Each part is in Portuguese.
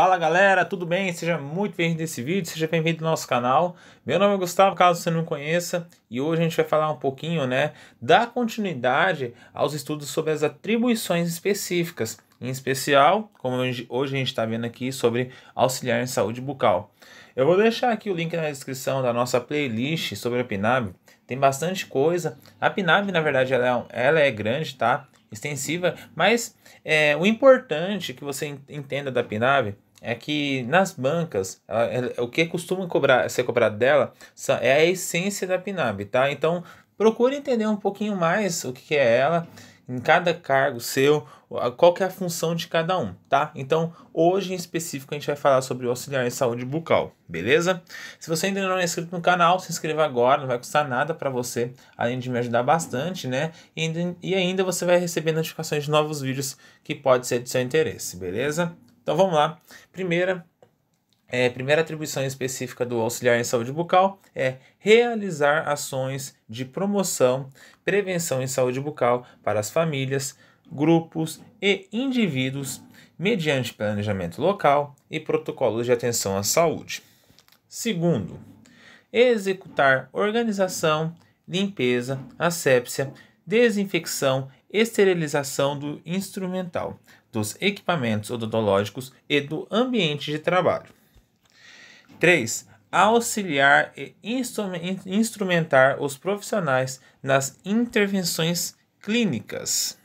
Fala galera, tudo bem? Seja muito bem-vindo a esse vídeo, seja bem-vindo ao nosso canal. Meu nome é Gustavo, caso você não conheça, e hoje a gente vai falar um pouquinho, né, da continuidade aos estudos sobre as atribuições específicas, em especial, como hoje a gente está vendo aqui, sobre auxiliar em saúde bucal. Eu vou deixar aqui o link na descrição da nossa playlist sobre a PNAB, tem bastante coisa. A PNAB, na verdade, ela é, ela é grande, tá? extensiva, mas é, o importante que você entenda da PNAV é que nas bancas, ela, ela, o que costuma cobrar, ser cobrado dela é a essência da PNAV, tá? Então, procure entender um pouquinho mais o que é ela, em cada cargo seu, qual que é a função de cada um, tá? Então, hoje em específico a gente vai falar sobre o auxiliar em saúde bucal, beleza? Se você ainda não é inscrito no canal, se inscreva agora, não vai custar nada para você, além de me ajudar bastante, né? E ainda, e ainda você vai receber notificações de novos vídeos que pode ser de seu interesse, beleza? Então vamos lá. Primeira é, primeira atribuição específica do auxiliar em saúde bucal é realizar ações de promoção, prevenção em saúde bucal para as famílias, grupos e indivíduos mediante planejamento local e protocolos de atenção à saúde. Segundo, executar organização, limpeza, asepsia, desinfecção, esterilização do instrumental, dos equipamentos odontológicos e do ambiente de trabalho. 3. Auxiliar e instrumentar os profissionais nas intervenções clínicas.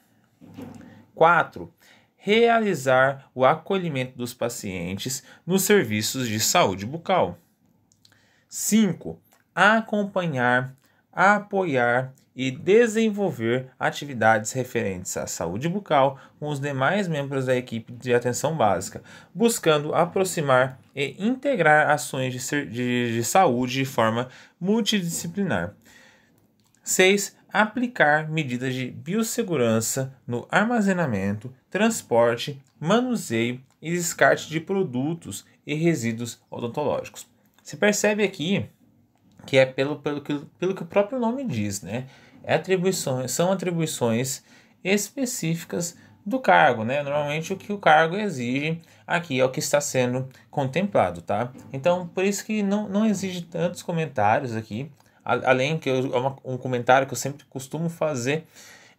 4. Realizar o acolhimento dos pacientes nos serviços de saúde bucal. 5. Acompanhar, apoiar e desenvolver atividades referentes à saúde bucal com os demais membros da equipe de atenção básica, buscando aproximar e integrar ações de, de, de saúde de forma multidisciplinar. 6. Aplicar medidas de biossegurança no armazenamento, transporte, manuseio e descarte de produtos e resíduos odontológicos. Se percebe aqui que é pelo, pelo, que, pelo que o próprio nome diz, né? É atribuições, são atribuições específicas do cargo, né? Normalmente o que o cargo exige aqui é o que está sendo contemplado, tá? Então, por isso que não, não exige tantos comentários aqui, além que eu, é um comentário que eu sempre costumo fazer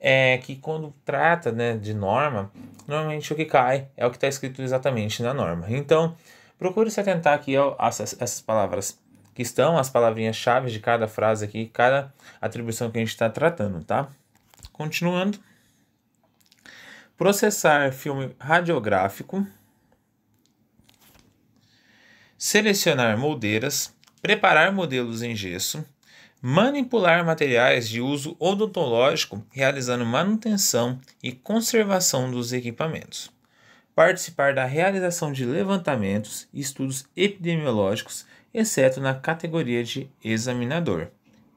é que quando trata né, de norma, normalmente o que cai é o que está escrito exatamente na norma. Então, procure se atentar aqui a essas, essas palavras que estão as palavrinhas-chave de cada frase aqui, cada atribuição que a gente está tratando, tá? Continuando. Processar filme radiográfico. Selecionar moldeiras. Preparar modelos em gesso. Manipular materiais de uso odontológico, realizando manutenção e conservação dos equipamentos participar da realização de levantamentos e estudos epidemiológicos exceto na categoria de examinador,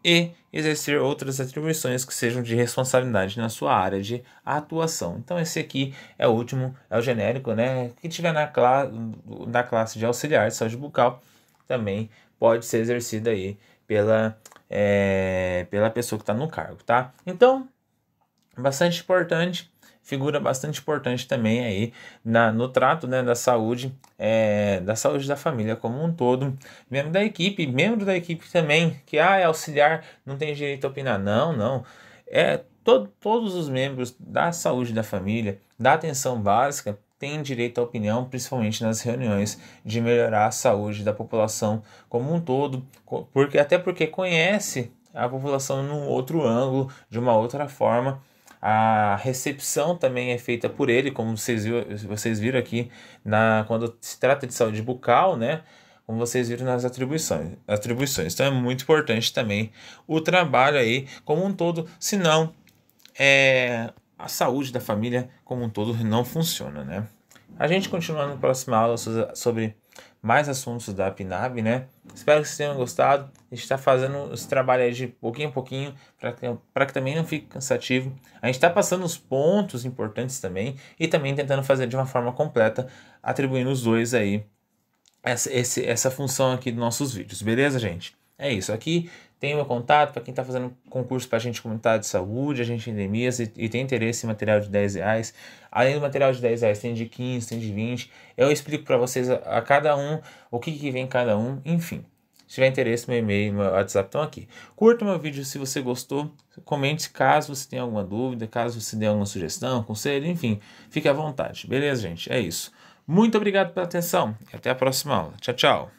e exercer outras atribuições que sejam de responsabilidade na sua área de atuação. Então, esse aqui é o último, é o genérico, né? Que tiver na, cla na classe de auxiliar de saúde bucal também pode ser exercida aí pela, é, pela pessoa que está no cargo, tá? Então, bastante importante figura bastante importante também aí na, no trato né, da saúde, é, da saúde da família como um todo. Membro da equipe, membro da equipe também, que ah, é auxiliar, não tem direito a opinar. Não, não. É, to, todos os membros da saúde da família, da atenção básica, têm direito à opinião, principalmente nas reuniões de melhorar a saúde da população como um todo, porque até porque conhece a população num outro ângulo, de uma outra forma a recepção também é feita por ele, como vocês, viu, vocês viram aqui, na, quando se trata de saúde bucal, né? Como vocês viram nas atribuições, atribuições. Então é muito importante também o trabalho aí como um todo, senão é, a saúde da família como um todo não funciona, né? A gente continua na próxima aula sobre mais assuntos da PNAB, né? Espero que vocês tenham gostado. A gente está fazendo esse trabalho de pouquinho a pouquinho, para que, que também não fique cansativo. A gente está passando os pontos importantes também e também tentando fazer de uma forma completa, atribuindo os dois aí, essa, esse, essa função aqui dos nossos vídeos, beleza, gente? É isso. Aqui tem o meu contato para quem está fazendo concurso para a gente comunitário de saúde, a gente endemias e, e tem interesse em material de 10 reais. Além do material de 10 reais, tem de 15, tem de 20. Eu explico para vocês a, a, cada um o que, que vem cada um, enfim. Se tiver interesse, meu e-mail e meu WhatsApp estão aqui. Curta meu vídeo se você gostou. Comente caso você tenha alguma dúvida, caso você dê alguma sugestão, conselho, enfim. Fique à vontade. Beleza, gente? É isso. Muito obrigado pela atenção e até a próxima aula. Tchau, tchau.